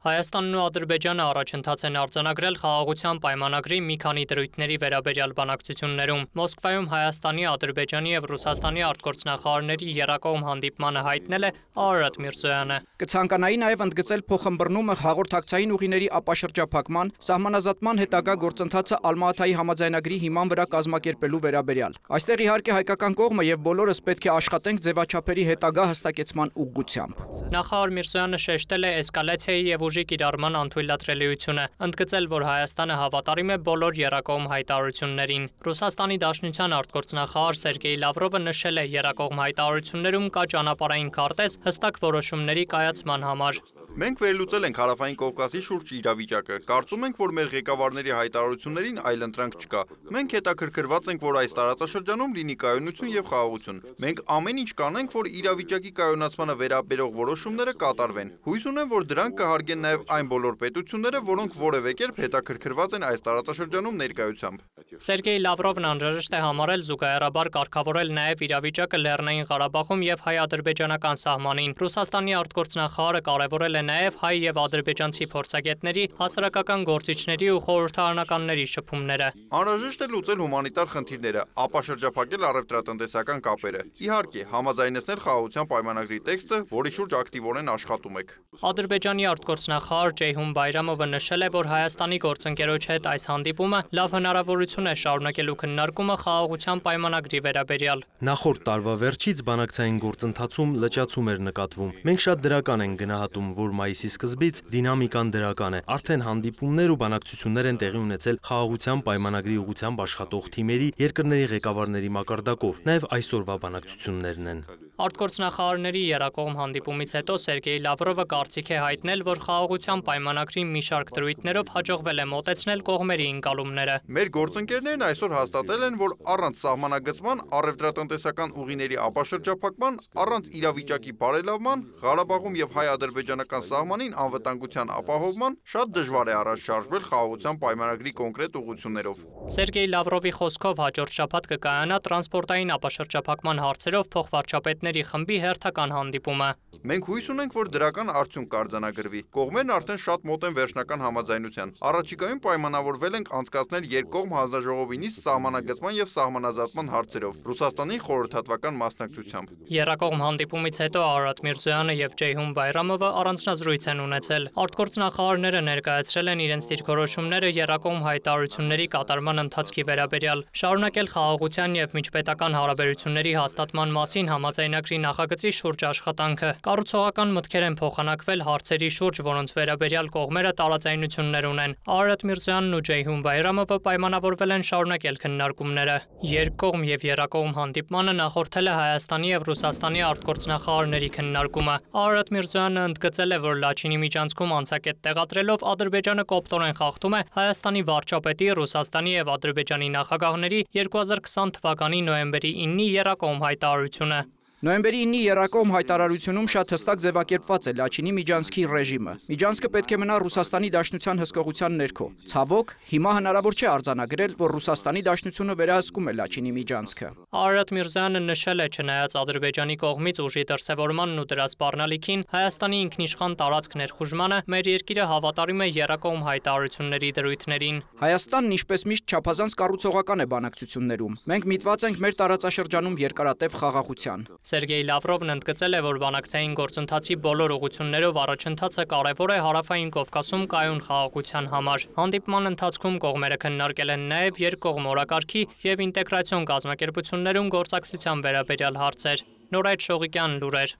Հայաստանն ու Ադրբեջանը առաջընթաց են արձանագրել խաղաղության պայմանագրի մի քանի դրույթների վերաբերյալ բանակցություններում։ Մոսկվայում Հայաստանի, Ադրբեջանի եւ Ռուսաստանի արտգործնախարարների երակողմ հանդիպմանը հայտնել է Արարատ Միրզոյանը։ Կցանկանայի նաեւ ընդգծել փոխհմբռնումը հաղորդակցային ուղիների ապաշրջափակման, սահմանազատման հետագա գործընթացը Ալմաաթայի համաձայնագրի հիման վրա կազմակերպելու վերաբերյալ։ Այստեղ իհարկե հայկական կողմը եւ բոլորս պետք է աշխատենք ձևաչափերի հետագա հստակեցման ուղղությամբ։ Նախարար Միրզոյանը շեշտել է էսկալացիայի եւ բուժիկ իր արման անթույլատրելիությունը, ընդգծել, որ Հայաստանը հավատարիմ է բոլոր երակողմ հայտարարություններին։ Ռուսաստանի Դաշնության արտգործնախարար Սերգեյ Լավրովը նշել է երակողմ հայտարարություններում կա ճանապարհային քարտեզ հստակ որոշումների կայացման համար։ Մենք վերլուծել ենք հարավային Կովկասի շուրջ իրավիճակը։ Կարծում ենք, որ մեր ղեկավարների հայտարարություններին այլ ընտրանք չկա։ Մենք հետաքրքրված ենք, որ այս տարածաշրջանում լինի կայունություն եւ խաղաղություն։ Մենք ամեն ինչ կանենք, որ իրավիճակի կայունացմանը վերաբերող որոշումները կատարվեն։ Հույս ունեմ, որ դրանք կհարգեն են նաև այն բոլոր պետությունները, որոնք որևէ կերպ հետաքրքրված են այս տարածաշրջանում ներկայությամբ։ Սերգեյ Լավրովն անհրաժեշտ է համարել զուգահեռաբար կարգավորել նաև իրավիճակը Լեռնային Ղարաբաղում եւ հայ-ադրբեջանական սահմանին։ Ռուսաստանի արտգործնախարարը կարևորել է նաև հայ եւ ադրբեջանցի փորձագետների, հասարակական գործիչների ու խորհրդարանականների շփումները։ Անհրաժեշտ է լուծել հումանիտար խնդիրները, ապա շրջափակել առևտրատնտեսական կապերը։ Իհարկե, համաձայնեցնել խաղաղության պայմանագրի տեքստը, որի շուրջ ակտիվորեն աշխատում եք։ Ադրբեջանի արտգործ արտգործնախարար Ջեյհուն Բայրամովը նշել է, որ Հայաստանի գործընկերոջ հետ այս հանդիպումը լավ հնարավորություն է շարունակելու քննարկումը խաղաղության պայմանագրի վերաբերյալ։ Նախորդ տարվա վերջից բանակցային գործընթացում լճացում էր նկատվում։ Մենք շատ դրական ենք գնահատում, որ մայիսի սկզբից դինամիկան դրական է։ Արդեն հանդիպումներ ու բանակցություններ են տեղի ունեցել խաղաղության պայմանագրի ուղղությամբ աշխատող թիմերի երկրների ղեկավարների մակարդակով, նաև այսօրվա բանակցություններն են։ Արտգործնախարարների երակողմ հանդիպումից հետո Սերգեյ Լավրովը կարծիք է հայտնել, որ խաղաղ խաղաղության պայմանագրի մի շարք դրույթներով հաջողվել է մոտեցնել կողմերի ընկալումները։ Մեր գործընկերներն այսօր հաստատել են, որ առանց սահմանագծման, առևտրատնտեսական ուղիների ապաշրջափակման, առանց իրավիճակի բարելավման, Ղարաբաղում եւ հայ-ադրբեջանական սահմանին անվտանգության ապահովման շատ դժվար է առաջ շարժվել խաղաղության պայմանագրի կոնկրետ ուղություններով։ Սերգեյ Լավրովի խոսքով հաջորդ շաբաթ կկայանա տրանսպորտային ապաշրջափակման հարցերով փոխվարչապետների խմբի հերթական հանդիպումը։ Մենք հույս ունենք, որ դրական արդյունք կարձանագրվի։ Կողմ կողմերն արդեն շատ մոտ են վերջնական համաձայնության։ Առաջիկայում պայմանավորվել ենք անցկացնել երկկողմ հանձնաժողովի նիստ սահմանագծման եւ սահմանազատման հարցերով Ռուսաստանի խորհրդատվական մասնակցությամբ։ Երակողմ հանդիպումից հետո Արարատ Միրզոյանը եւ Ջեյհուն Բայրամովը առանձնազրույց են ունեցել։ Արտգործնախարարները ներկայացրել են իրենց դիրքորոշումները երակողմ հայտարարությունների կատարման ընթացքի վերաբերյալ, շարունակել խաղաղության եւ միջպետական հարաբերությունների հաստատման մասին համաձայնագրի նախագծի շուրջ աշխատանքը։ Կառուցողական մտքեր են փոխանակվել հարցերի շուրջ, որ որոնց վերաբերյալ կողմերը տարաձայնություններ ունեն։ Արարատ Միրզյանն ու Ջեյհուն Բայրամովը պայմանավորվել են շարունակել քննարկումները։ Երկկողմ եւ երակողմ հանդիպմանը նախորդել է Հայաստանի եւ Ռուսաստանի արտգործնախարարների քննարկումը։ Արարատ Միրզյանը ընդգծել է, որ Լաչինի միջանցքում անցակետ տեղադրելով Ադրբեջանը կոպտորեն խախտում է Հայաստանի վարչապետի, Ռուսաստանի եւ Ադրբեջանի նախագահների 2020 թվականի նոյեմբերի 9-ի երակողմ հայտարարությունը։ Նոյեմբերի 9-ի երակոմ հայտարարությունում շատ հստակ ձևակերպված է Լաչինի Միջանցքի ռեժիմը։ Միջանցքը պետք է մնա Ռուսաստանի Դաշնության հսկողության ներքո։ Ցավոք, հիմա հնարավոր չէ արձանագրել, որ Ռուսաստանի Դաշնությունը վերահսկում է Լաչինի Միջանցքը։ Արարատ Միրզյանը նշել է, չնայած Ադրբեջանի կողմից ուժի դրսևորմանն ու դրա սպառնալիքին, Հայաստանի ինքնիշխան տարածք ներխուժմանը մեր երկիրը հավատարիմ է երակոմ հայտարարությունների դրույթներին։ Հայաստանն ինչպես միշտ չափազանց կառուցողական է բանակցություններում։ Մենք միտված ենք մեր տարածաշրջանում երկարատև խաղաղության։ Սերգեյ Լավրովն ընդգծել է, որ բանակցային գործընթացի բոլոր ուղություններով առաջընթացը կարևոր է հարավային Կովկասում կայուն խաղաղության համար։ Հանդիպման ընթացքում կողմերը քննարկել են նաև երկկողմ օրակարգի եւ ինտեգրացիոն կազմակերպություններում գործակցության վերաբերյալ հարցեր։ Նորայր Շողիկյան լուրեր։